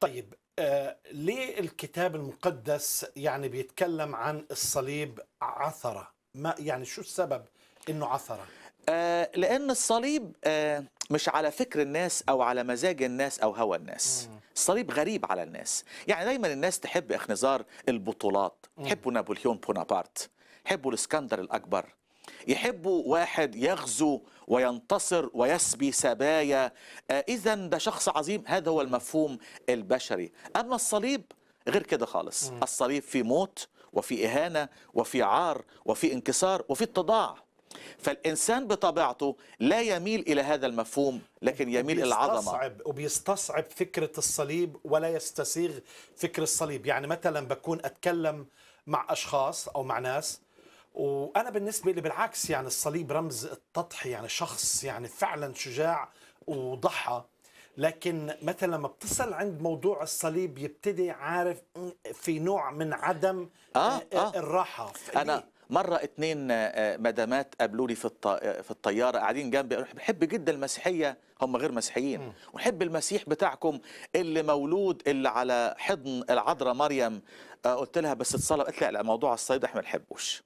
طيب آه ليه الكتاب المقدس يعني بيتكلم عن الصليب عثرة ما يعني شو السبب انه عثرة آه لان الصليب آه مش على فكر الناس او على مزاج الناس او هوى الناس مم. الصليب غريب على الناس يعني دايما الناس تحب اخنزار البطولات يحبوا نابليون بونابرت يحبوا الاسكندر الاكبر يحبوا واحد يغزو وينتصر ويسبي سبايا آه، إذا ده شخص عظيم هذا هو المفهوم البشري أما الصليب غير كده خالص الصليب في موت وفي إهانة وفي عار وفي انكسار وفي اتضاع فالإنسان بطبيعته لا يميل إلى هذا المفهوم لكن يميل إلى العظمة وبيستصعب فكرة الصليب ولا يستسيغ فكر الصليب يعني مثلا بكون أتكلم مع أشخاص أو مع ناس وانا بالنسبه لي بالعكس يعني الصليب رمز التضحيه يعني شخص يعني فعلا شجاع وضحى لكن مثلا لما بتصل عند موضوع الصليب يبتدي عارف في نوع من عدم آه آه, آه. الراحه إيه؟ انا مرة اتنين آه، آه، مدامات قابلوني في في الطيارة قاعدين جنبي بحب جدا المسيحية هم غير مسيحيين وحب المسيح بتاعكم اللي مولود اللي على حضن العذراء مريم قلت لها بس اتصلى قالت لي لا موضوع الصيد احنا ما بنحبوش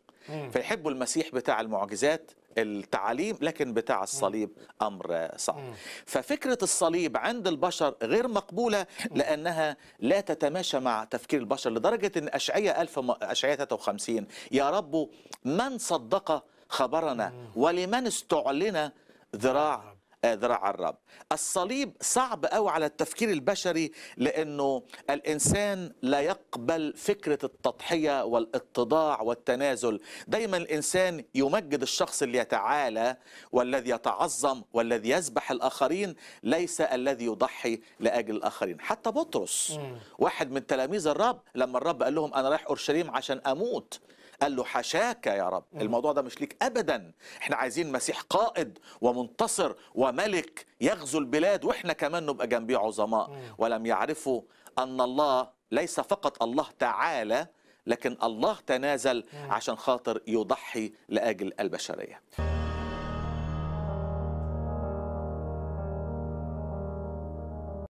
فيحبوا المسيح بتاع المعجزات التعاليم لكن بتاع الصليب امر صعب ففكره الصليب عند البشر غير مقبوله لانها لا تتماشى مع تفكير البشر لدرجه ان اشعياء 1000 اشعياء 53 يا رب من صدق خبرنا ولمن استعلن ذراع ذراع الرب الصليب صعب قوي على التفكير البشري لأنه الإنسان لا يقبل فكرة التضحية والاتضاع والتنازل دايما الإنسان يمجد الشخص اللي يتعالى والذي يتعظم والذي يذبح الآخرين ليس الذي يضحي لأجل الآخرين حتى بطرس واحد من تلاميذ الرب لما الرب قال لهم أنا رايح أورشليم عشان أموت قال له حشاك يا رب الموضوع ده مش ليك أبدا احنا عايزين مسيح قائد ومنتصر وملك يغزو البلاد وإحنا كمان نبقى جنبيه عظماء ولم يعرفوا أن الله ليس فقط الله تعالى لكن الله تنازل عشان خاطر يضحي لأجل البشرية